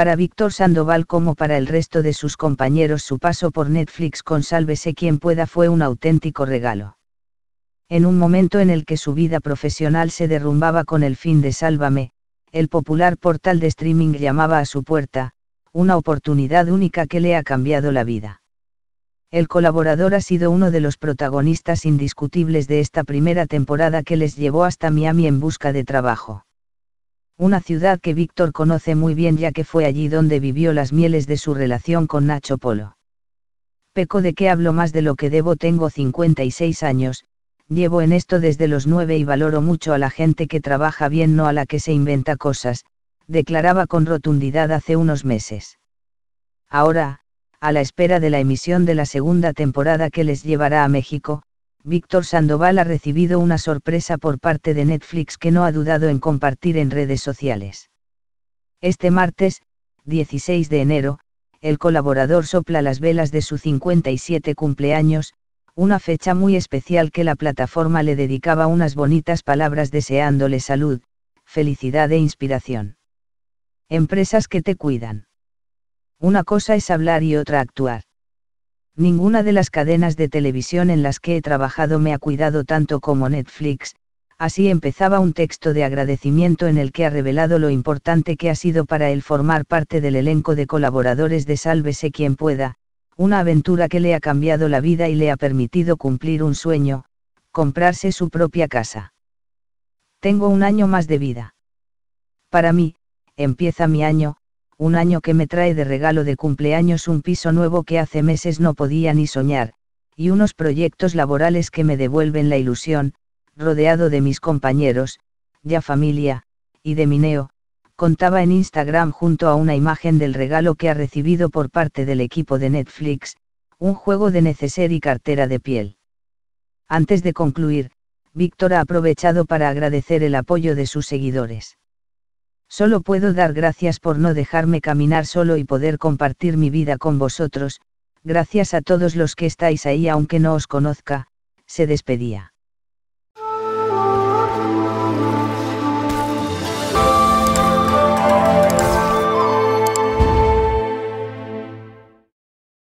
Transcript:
Para Víctor Sandoval como para el resto de sus compañeros su paso por Netflix con Sálvese quien pueda fue un auténtico regalo. En un momento en el que su vida profesional se derrumbaba con el fin de Sálvame, el popular portal de streaming llamaba a su puerta, una oportunidad única que le ha cambiado la vida. El colaborador ha sido uno de los protagonistas indiscutibles de esta primera temporada que les llevó hasta Miami en busca de trabajo una ciudad que Víctor conoce muy bien ya que fue allí donde vivió las mieles de su relación con Nacho Polo. Peco de que hablo más de lo que debo, tengo 56 años, llevo en esto desde los nueve y valoro mucho a la gente que trabaja bien, no a la que se inventa cosas, declaraba con rotundidad hace unos meses. Ahora, a la espera de la emisión de la segunda temporada que les llevará a México, Víctor Sandoval ha recibido una sorpresa por parte de Netflix que no ha dudado en compartir en redes sociales. Este martes, 16 de enero, el colaborador sopla las velas de su 57 cumpleaños, una fecha muy especial que la plataforma le dedicaba unas bonitas palabras deseándole salud, felicidad e inspiración. Empresas que te cuidan. Una cosa es hablar y otra actuar. Ninguna de las cadenas de televisión en las que he trabajado me ha cuidado tanto como Netflix, así empezaba un texto de agradecimiento en el que ha revelado lo importante que ha sido para él formar parte del elenco de colaboradores de Sálvese quien pueda, una aventura que le ha cambiado la vida y le ha permitido cumplir un sueño, comprarse su propia casa. Tengo un año más de vida. Para mí, empieza mi año, un año que me trae de regalo de cumpleaños un piso nuevo que hace meses no podía ni soñar, y unos proyectos laborales que me devuelven la ilusión, rodeado de mis compañeros, ya familia, y de Mineo, contaba en Instagram junto a una imagen del regalo que ha recibido por parte del equipo de Netflix, un juego de neceser y cartera de piel. Antes de concluir, Víctor ha aprovechado para agradecer el apoyo de sus seguidores. Solo puedo dar gracias por no dejarme caminar solo y poder compartir mi vida con vosotros, gracias a todos los que estáis ahí aunque no os conozca, se despedía.